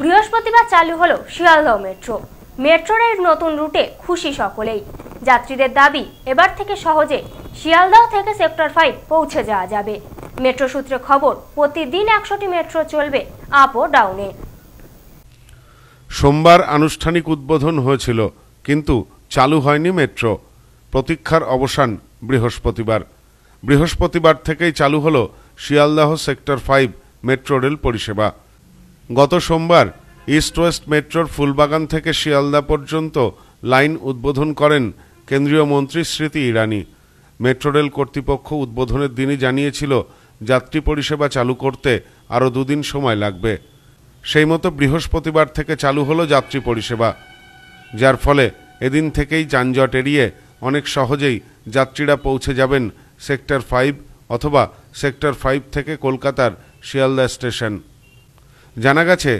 বৃহস্পতিবার চালু হলো শিয়ালদহ মেট্রো মেট্রোর এই নতুন রুটে খুশি সকলেই যাত্রীদের দাবি এবার থেকে সহজে শিয়ালদহ থেকে সেক্টর ফাইভ পৌঁছে যাওয়া যাবে মেট্রো সূত্রে খবর প্রতিদিন একশোটি মেট্রো চলবে আপ ও ডাউনে সোমবার আনুষ্ঠানিক উদ্বোধন হয়েছিল কিন্তু চালু হয়নি মেট্রো প্রতীক্ষার অবসান বৃহস্পতিবার বৃহস্পতিবার থেকেই চালু হলো Sealdah sector five metro rail পরিষেবা গত সোমবার ইস্ট ওয়েস্ট মেট্রোর ফুলবাগান থেকে শিয়ালদা পর্যন্ত লাইন উদ্বোধন করেন কেন্দ্রীয় মন্ত্রী স্মৃতি ইরানি মেট্রো রেল কর্তৃপক্ষ উদ্বোধনের দিনই জানিয়েছিল যাত্রী পরিষেবা চালু করতে আরও দুদিন সময় লাগবে সেই মতো বৃহস্পতিবার থেকে চালু হলো যাত্রী পরিষেবা যার ফলে এদিন থেকেই যানজট এড়িয়ে অনেক সহজেই যাত্রীরা পৌঁছে যাবেন সেক্টর ফাইভ অথবা সেক্টর ফাইভ থেকে কলকাতার শিয়ালদা স্টেশন জানা গেছে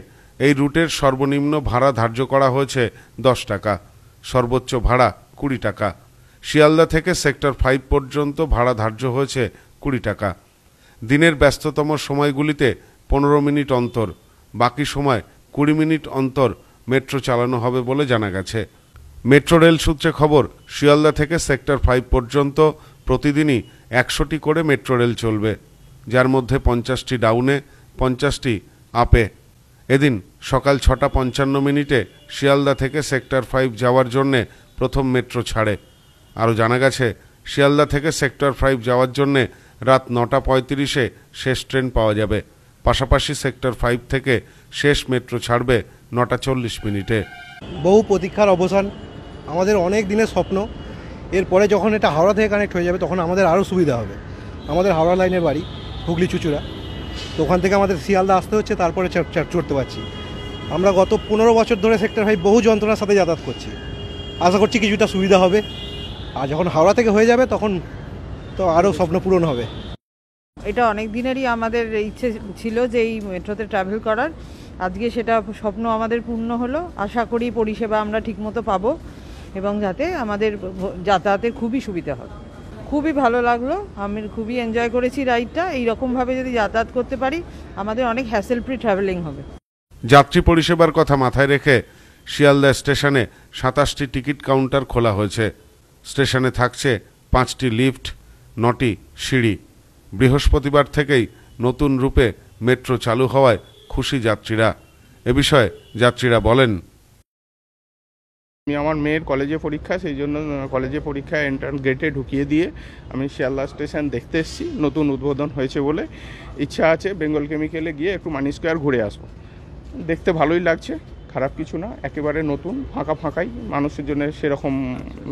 এই রুটের সর্বনিম্ন ভাড়া ধার্য করা হয়েছে দশ টাকা সর্বোচ্চ ভাড়া কুড়ি টাকা শিয়ালদা থেকে সেক্টর ফাইভ পর্যন্ত ভাড়া ধার্য হয়েছে কুড়ি টাকা দিনের ব্যস্ততম সময়গুলিতে পনেরো মিনিট অন্তর বাকি সময় কুড়ি মিনিট অন্তর মেট্রো চালানো হবে বলে জানা গেছে মেট্রো রেল সূত্রে খবর শিয়ালদা থেকে সেক্টর ফাইভ পর্যন্ত প্রতিদিনই একশোটি করে মেট্রো রেল চলবে যার মধ্যে পঞ্চাশটি ডাউনে পঞ্চাশটি আপে এদিন সকাল ছটা পঞ্চান্ন মিনিটে শিয়ালদা থেকে সেক্টর ফাইভ যাওয়ার জন্যে প্রথম মেট্রো ছাড়ে আরও জানা গেছে শিয়ালদা থেকে সেক্টর ফাইভ যাওয়ার জন্যে রাত নটা পঁয়ত্রিশে শেষ ট্রেন পাওয়া যাবে পাশাপাশি সেক্টর ফাইভ থেকে শেষ মেট্রো ছাড়বে নটা চল্লিশ মিনিটে বহু প্রতীক্ষার অবসান আমাদের অনেক দিনের স্বপ্ন এরপরে যখন এটা হাওড়া থেকে কানেক্ট হয়ে যাবে তখন আমাদের আরও সুবিধা হবে আমাদের হাওড়া লাইনের বাড়ি হুগলি চুচুড়া তো ওখান থেকে আমাদের শিয়ালদা আসতে হচ্ছে তারপরে চড়তে পারছি আমরা গত পনেরো বছর ধরে সেক্টর ফাইভ বহু যন্ত্রণার সাথে যাতায়াত করছি আশা করছি কিছুটা সুবিধা হবে আর যখন হাওড়া থেকে হয়ে যাবে তখন তো আরও স্বপ্ন পূরণ হবে এটা অনেক দিনেরই আমাদের ইচ্ছে ছিল যে এই মেট্রোতে ট্রাভেল করার আজকে সেটা স্বপ্ন আমাদের পূর্ণ হলো আশা করি পরিষেবা আমরা ঠিকমতো পাবো এবং যাতে আমাদের যাতায়াতের খুবই সুবিধা হবে খুবই ভালো লাগলো আমি খুবই এনজয় করেছি রাইডটা এইরকমভাবে যদি যাতায়াত করতে পারি আমাদের অনেক হ্যাসেল ফ্রি ট্রাভেলিং হবে যাত্রী পরিষেবার কথা মাথায় রেখে শিয়ালদা স্টেশনে সাতাশটি টিকিট কাউন্টার খোলা হয়েছে স্টেশনে থাকছে পাঁচটি লিফট নটি সিঁড়ি বৃহস্পতিবার থেকেই নতুন রূপে মেট্রো চালু হওয়ায় খুশি যাত্রীরা এ বিষয়ে যাত্রীরা বলেন আমি আমার মেয়ের কলেজে পরীক্ষা সেই জন্য কলেজে পরীক্ষায় এন্ট্রান্স গেটে ঢুকিয়ে দিয়ে আমি শিয়ালদা স্টেশন দেখতে এসেছি নতুন উদ্বোধন হয়েছে বলে ইচ্ছা আছে বেঙ্গল কেমিক্যালে গিয়ে একটু মানি স্কোয়ার ঘুরে আসবো দেখতে ভালোই লাগছে খারাপ কিছু না একেবারে নতুন ফাঁকা ফাঁকাই মানুষের জন্য সেরকম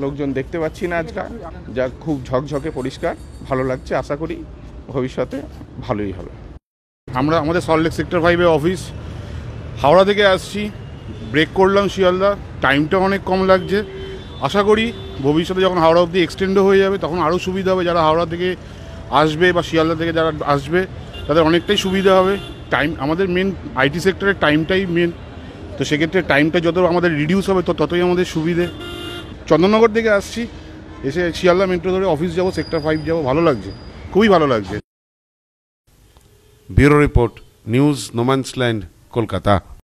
লোকজন দেখতে পাচ্ছি না আজকাল যা খুব ঝকঝকে পরিষ্কার ভালো লাগছে আশা করি ভবিষ্যতে ভালোই হবে আমরা আমাদের সল্টলেক সেক্টর ফাইভে অফিস হাওড়া থেকে আসছি ব্রেক করলাম শিয়ালদা টাইমটা অনেক কম লাগছে আশা করি ভবিষ্যতে যখন হাওড়া অবধি এক্সটেন্ডও হয়ে যাবে তখন আরও সুবিধা হবে যারা হাওড়া থেকে আসবে বা শিয়ালদা থেকে যারা আসবে তাদের অনেকটাই সুবিধা হবে টাইম আমাদের মেন আইটি সেক্টরের টাইমটাই মেন তো সেক্ষেত্রে টাইমটা যত আমাদের রিডিউস হবে তো ততই আমাদের সুবিধে চন্দননগর থেকে আসছি এসে শিয়ালদা মেট্রো ধরে অফিস যাবো সেক্টর ফাইভ যাবো ভালো লাগছে খুবই ভালো লাগছে bureau report news no man's land Kolkata